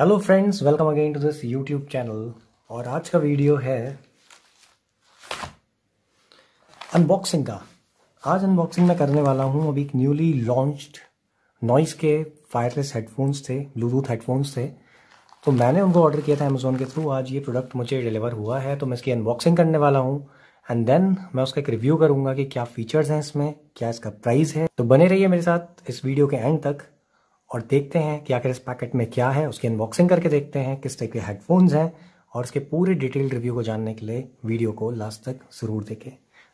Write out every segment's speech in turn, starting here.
hello friends welcome again to this YouTube channel और आज का वीडियो है अनबॉक्सिंग का आज अनबॉक्सिंग मैं करने वाला हूँ अभी एक न्यूली लॉन्च्ड नॉइस के वायरलेस हेडफोन्स थे ब्लूटूथ हेडफोन्स थे तो मैंने उनको ऑर्डर किया था अमेज़ोन के थ्रू आज ये प्रोडक्ट मुझे डिलीवर हुआ है तो मैं इसकी अनबॉक्सिंग करने वाला हूँ एंड देन मैं उसका एक रिव्यू करूँगा कि क्या फीचर्स हैं इसमें क्या इसका प्राइस है तो बने रहिए मेरे साथ इस वीडियो के एंड तक और देखते हैं कि आखिर इस पैकेट में क्या है उसकी अनबॉक्सिंग करके देखते हैं किस टाइप के हेडफोन्स हैं और उसके पूरे डिटेल रिव्यू को जानने के लिए वीडियो को लास्ट तक ज़रूर देखें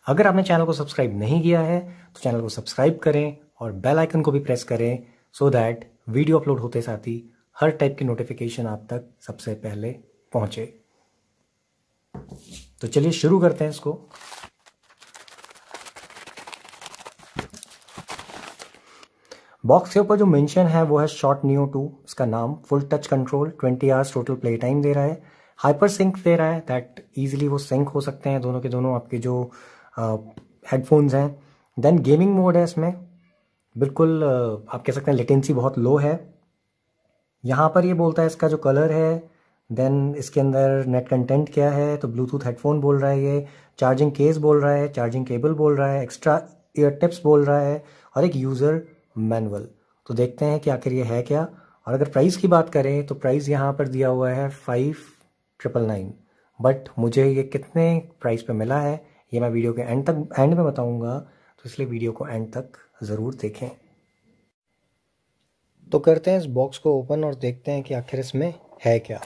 अगर आपने चैनल को सब्सक्राइब नहीं किया है तो चैनल को सब्सक्राइब करें और बेल आइकन को भी प्रेस करें सो दैट वीडियो अपलोड होते साथ ही हर टाइप की नोटिफिकेशन आप तक सबसे पहले पहुंचे तो चलिए शुरू करते हैं इसको बॉक्स के ऊपर जो मेंशन है वो है शॉर्ट न्यू टू इसका नाम full touch control twenty hours total play time दे रहा है हाइपर सिंक दे रहा है दैट ईजिली वो सिंक हो सकते हैं दोनों के दोनों आपके जो हेडफोन्स हैं देन गेमिंग मोड है इसमें बिल्कुल uh, आप कह सकते हैं लेटेंसी बहुत लो है यहाँ पर ये बोलता है इसका जो कलर है देन इसके अंदर नेट कंटेंट क्या है तो ब्लूटूथ हेडफोन बोल रहा है ये चार्जिंग केस बोल रहा है चार्जिंग केबल बोल रहा है एक्स्ट्रा ईयर टिप्स बोल रहा है और एक यूज़र मैनुअल तो देखते हैं कि आखिर ये है क्या और अगर प्राइस की बात करें तो प्राइस यहाँ पर दिया हुआ है फाइव ट्रिपल नाइन बट मुझे ये कितने प्राइस पे मिला है ये मैं वीडियो के एंड तक एंड में बताऊंगा तो इसलिए वीडियो को एंड तक ज़रूर देखें तो करते हैं इस बॉक्स को ओपन और देखते हैं कि आखिर इसमें है क्या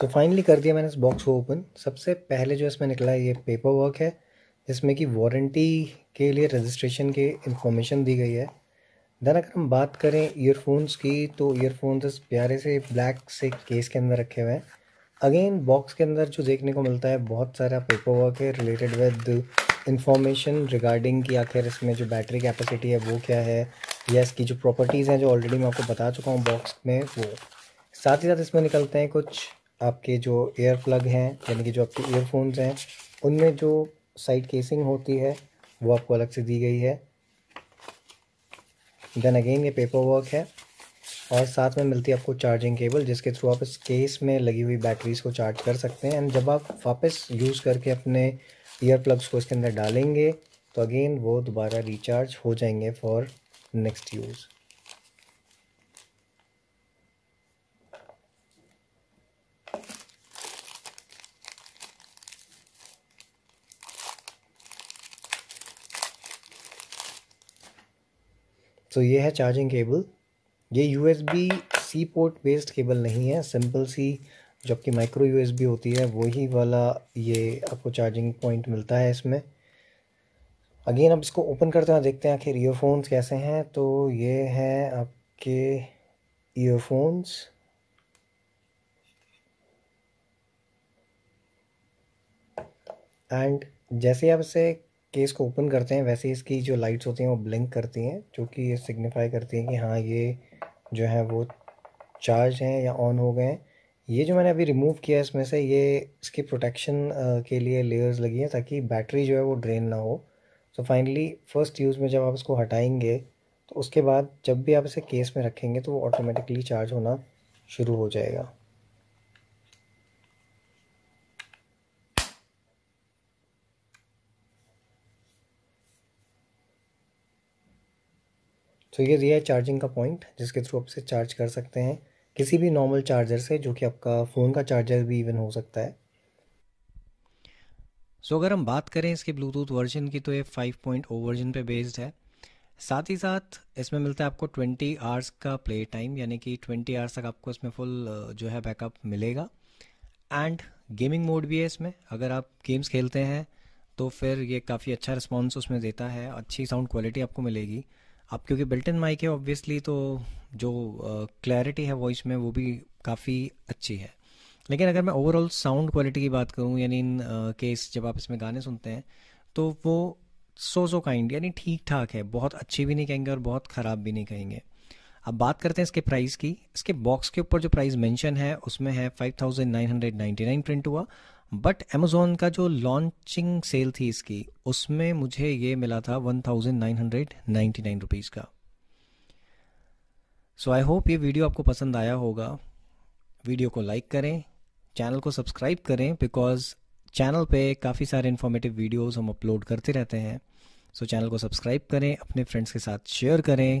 सो so, फाइनली कर दिया मैंने इस बॉक्स को ओपन सबसे पहले जो इसमें निकला है ये पेपर वर्क है जिसमें कि वारंटी के लिए रजिस्ट्रेशन के इंफॉर्मेशन दी गई है देन अगर हम बात करें ईयरफोन्स की तो ईयरफोन्स इस प्यारे से ब्लैक से केस के अंदर रखे हुए हैं अगेन बॉक्स के अंदर जो देखने को मिलता है बहुत सारा पेपर वर्क है रिलेटेड विद इंफॉर्मेशन रिगार्डिंग कि आखिर इसमें जो बैटरी कैपेसिटी है वो क्या है या इसकी जो प्रॉपर्टीज़ हैं जो ऑलरेडी मैं आपको बता चुका हूँ बॉक्स में वो साथ ही साथ इसमें निकलते हैं कुछ आपके जो एयर प्लग हैं यानी कि जो आपके ईयरफोन्स हैं उनमें जो साइड केसिंग होती है वो आपको अलग से दी गई है देन अगेन ये पेपर वर्क है और साथ में मिलती है आपको चार्जिंग केबल जिसके थ्रू आप इस केस में लगी हुई बैटरीज़ को चार्ज कर सकते हैं एंड जब आप वापस यूज़ करके अपने ईयर प्लग्स को इसके अंदर डालेंगे तो अगेन वो दोबारा रिचार्ज हो जाएंगे फॉर नेक्स्ट यूज़ सो ये है चार्जिंग केबल ये U C port based cable नहीं है सिंपल सी जबकि माइक्रो यू एस बी होती है वही वाला ये आपको चार्जिंग पॉइंट मिलता है इसमें अगेन अब इसको ओपन करते हैं देखते हैं आखिर ईयरफोन्स कैसे हैं तो ये है आपके ईयरफोन्स एंड जैसे आप इसे केस को ओपन करते हैं वैसे इसकी जो लाइट्स होती हैं वो ब्लिंक करती हैं जो कि ये सिग्निफाई करती हैं कि हाँ ये जो है वो चार्ज हैं या ऑन हो गए हैं ये जो मैंने अभी रिमूव किया है इसमें से ये इसकी प्रोटेक्शन के लिए लेयर्स लगी हैं ताकि बैटरी जो है वो ड्रेन ना हो तो फाइनली फ़र्स्ट यूज़ में जब आप इसको हटाएंगे तो उसके बाद जब भी आप इसे केस में रखेंगे तो वो ऑटोमेटिकली चार्ज होना शुरू हो जाएगा तो ये दिया है चार्जिंग का पॉइंट जिसके थ्रू आप इसे चार्ज कर सकते हैं किसी भी नॉर्मल चार्जर से जो कि आपका फ़ोन का चार्जर भी इवन हो सकता है सो so, अगर हम बात करें इसके ब्लूटूथ वर्जन की तो ये 5.0 वर्जन पे बेस्ड है साथ ही साथ इसमें मिलता है आपको 20 आवर्स का प्ले टाइम यानी कि 20 आवर्स तक आपको इसमें फुल जो है बैकअप मिलेगा एंड गेमिंग मोड भी है इसमें अगर आप गेम्स खेलते हैं तो फिर ये काफ़ी अच्छा रिस्पॉन्स उसमें देता है अच्छी साउंड क्वालिटी आपको मिलेगी आप क्योंकि बिल्ट इन माइक है ऑब्वियसली तो जो क्लैरिटी uh, है वॉइस में वो भी काफ़ी अच्छी है लेकिन अगर मैं ओवरऑल साउंड क्वालिटी की बात करूँ यानी इन केस जब आप इसमें गाने सुनते हैं तो वो सो सो काइंड यानी ठीक ठाक है बहुत अच्छी भी नहीं कहेंगे और बहुत ख़राब भी नहीं कहेंगे अब बात करते हैं इसके प्राइस की इसके बॉक्स के ऊपर जो प्राइस मेंशन है उसमें है 5999 प्रिंट हुआ बट अमेजोन का जो लॉन्चिंग सेल थी इसकी उसमें मुझे ये मिला था 1999 रुपीस का सो आई होप ये वीडियो आपको पसंद आया होगा वीडियो को लाइक करें चैनल को सब्सक्राइब करें बिकॉज चैनल पे काफ़ी सारे इन्फॉर्मेटिव वीडियोस हम अपलोड करते रहते हैं सो so, चैनल को सब्सक्राइब करें अपने फ्रेंड्स के साथ शेयर करें